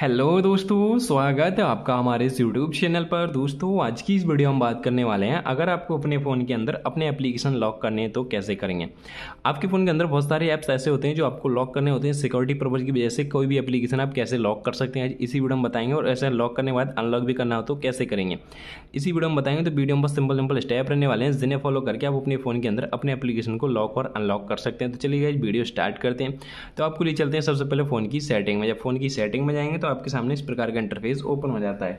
hello दोस्तों स्वागत है आपका हमारे इस यूट्यूब चैनल पर दोस्तों आज की इस वीडियो हम बात करने वाले हैं अगर आपको अपने फ़ोन के अंदर अपने एप्लीकेशन लॉक करने हैं तो कैसे करेंगे आपके फ़ोन के अंदर बहुत सारे ऐप्स ऐसे होते हैं जो आपको लॉक करने होते हैं सिक्योरिटी पर्पज़ की वजह से कोई भी एप्लीकेशन आप कैसे लॉक कर सकते हैं इसी वीडियो में बताएंगे और ऐसे लॉक करने के बाद अनलॉक भी करना हो तो कैसे करेंगे इसी वीडियो में बताएंगे तो वीडियो में सिंपल सिंपल स्टेप रहने वाले हैं जिन्हें फॉलो करके आप अपने फ़ोन के अंदर अपने एप्लीकेशन को लॉक और अनलॉक कर सकते हैं तो चलिए वीडियो स्टार्ट करते हैं तो आपको लिए चलते हैं सबसे पहले फ़ोन की सेटिंग में जब फ़ोन की सेटिंग में जाएंगे तो तो आपके सामने इस प्रकार का इंटरफेस ओपन हो जाता है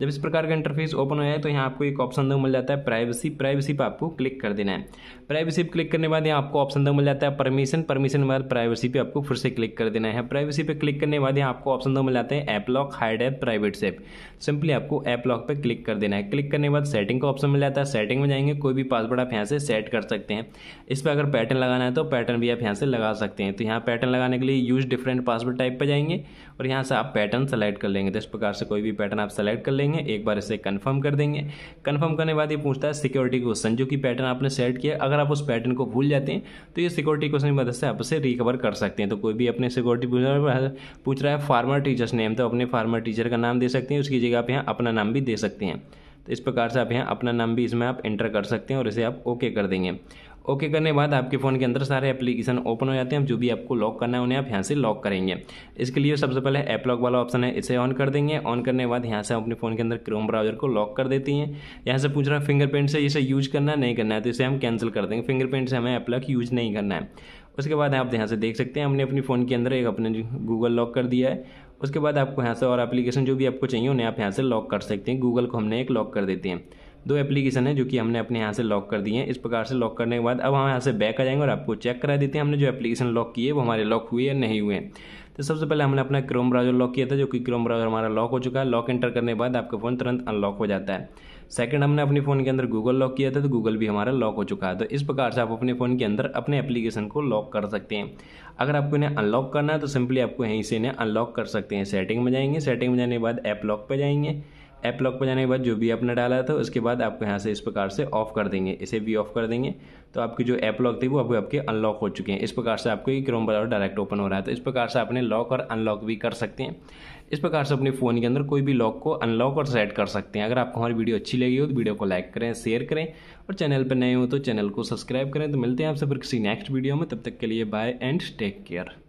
जब इस प्रकार का इंटरफेस ओपन हो जाए तो यहाँ आपको एक ऑप्शन दो मिल जाता है प्राइवेसी प्राइवेसी पर आपको क्लिक कर देना है प्राइवेसी पर क्लिक करने के बाद यहाँ आपको ऑप्शन दो मिल जाता है परमिशन परमिशन के बाद प्राइवेसी पर आपको फिर से क्लिक कर देना है प्राइवेसी पर क्लिक करने के बाद यहाँ आपको ऑप्शन दो मिल जाता है app lock hide app private safe simply आपको ऐप लॉक पर क्लिक कर देना है क्लिक करने के बाद सेटिंग का ऑप्शन मिल जाता है सेटिंग में जाएंगे कोई भी पासवर्ड आप यहाँ से सेट कर सकते हैं इस पर अगर पैटर्न लगाना है तो पैटर्न भी आप यहाँ से लगा सकते हैं तो यहाँ पैटर्न लगाने के लिए यूज डिफरेंट पासवर्ड टाइप पर जाएंगे और यहाँ से आप पैटर्न सेलेक्ट कर लेंगे तो इस प्रकार से कोई भी पैटर्न आप सेलेक्ट सेलेक्ट कर लेंगे एक बार इसे कन्फर्म कर देंगे कन्फर्म करने बाद ये पूछता है सिक्योरिटी क्वेश्चन जो कि पैटर्न आपने सेलेक्ट किया अगर आप उस पैटर्न को भूल जाते हैं तो ये सिक्योरिटी क्वेश्चन की मदद से आप उसे रिकवर कर सकते हैं तो कोई भी अपने सिक्योरिटी पूछ रहा है फार्मर टीचर्स नेम तो अपने फार्मर टीचर का नाम दे सकते हैं उसकी जगह आप यहाँ अपना नाम भी दे सकते हैं तो इस प्रकार से आप यहाँ अपना नाम भी इसमें आप एंटर कर सकते हैं और इसे आप ओके कर देंगे ओके करने के बाद आपके फ़ोन के अंदर सारे एप्लीकेशन ओपन हो जाते हैं जो भी आपको लॉक करना है उन्हें आप यहाँ से लॉक करेंगे इसके लिए सबसे पहले ऐप लॉक वाला ऑप्शन है इसे ऑन कर देंगे ऑन करने के बाद यहाँ से अपने फ़ोन के अंदर क्रोम ब्राउजर को लॉक कर देती हैं यहाँ से पूछ रहा है फिंगरप्रिंट से इसे यूज करना नहीं करना है तो इसे हम कैंसिल कर देंगे फिंगरप्रिंट से हमें ऐप लॉक यूज नहीं करना है उसके बाद आप यहाँ से देख सकते हैं हमने अपने फ़ोन के अंदर एक अपने गूगल लॉक कर दिया है उसके बाद आपको यहाँ से और एप्लीकेशन जो भी आपको चाहिए उन्हें आप यहाँ से लॉक कर सकते हैं गूगल को हमने एक लॉक कर देते हैं दो एप्लीकेशन है जो कि हमने अपने यहाँ से लॉक कर दिए हैं इस प्रकार से लॉक करने के बाद अब हम यहाँ से बैक आ जाएंगे और आपको चेक करा देते हैं हमने जो एप्लीकेशन लॉक किए वो हमारे लॉक हुए या नहीं हुए तो सबसे पहले हमने अपना क्रोम ब्राउजर लॉक किया था जो कि क्रोम ब्राउजर हमारा लॉक हो चुका है लॉक एंटर करने के बाद आपका फ़ोन तुरंत अनलॉक हो जाता है सेकंड हमने अपने फ़ोन के अंदर गूगल लॉक किया था तो गूगल भी हमारा लॉक हो चुका है तो इस प्रकार से आप अपने फ़ोन के अंदर अपने एप्लीकेशन को लॉक कर सकते हैं अगर आपको इन्हें अनलॉक करना है तो सिंपली आपको यहीं से इन्हें अनलॉक कर सकते हैं सेटिंग में जाएंगे सेटिंग में जाने के बाद ऐप लॉक पर जाएंगे ऐप लॉक पर जाने के बाद जो भी आपने डाला था उसके बाद आपको यहाँ से इस प्रकार से ऑफ कर देंगे इसे भी ऑफ कर देंगे तो आपकी जो ऐप लॉक थी वो अभी आपके अनलॉक हो चुके हैं इस प्रकार से आपको ये क्रोम ब्राउज़र डायरेक्ट ओपन हो रहा है तो इस प्रकार से आपने लॉक और अनलॉक भी कर सकते हैं इस प्रकार से अपने फ़ोन के अंदर कोई भी लॉक को अनलॉक और सेट कर सकते हैं अगर आपको हमारी वीडियो अच्छी लगी हो तो वीडियो को लाइक करें शेयर करें और चैनल पर नए हो तो चैनल को सब्सक्राइब करें तो मिलते हैं आपसे फिर किसी नेक्स्ट वीडियो में तब तक के लिए बाय एंड टेक केयर